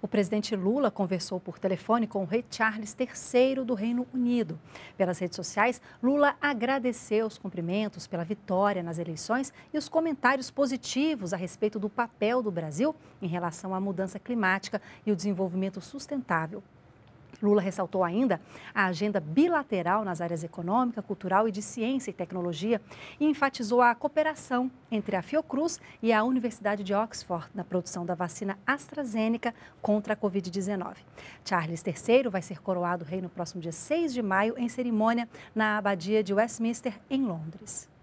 O presidente Lula conversou por telefone com o rei Charles III do Reino Unido. Pelas redes sociais, Lula agradeceu os cumprimentos pela vitória nas eleições e os comentários positivos a respeito do papel do Brasil em relação à mudança climática e o desenvolvimento sustentável. Lula ressaltou ainda a agenda bilateral nas áreas econômica, cultural e de ciência e tecnologia e enfatizou a cooperação entre a Fiocruz e a Universidade de Oxford na produção da vacina AstraZeneca contra a Covid-19. Charles III vai ser coroado rei no próximo dia 6 de maio em cerimônia na Abadia de Westminster, em Londres.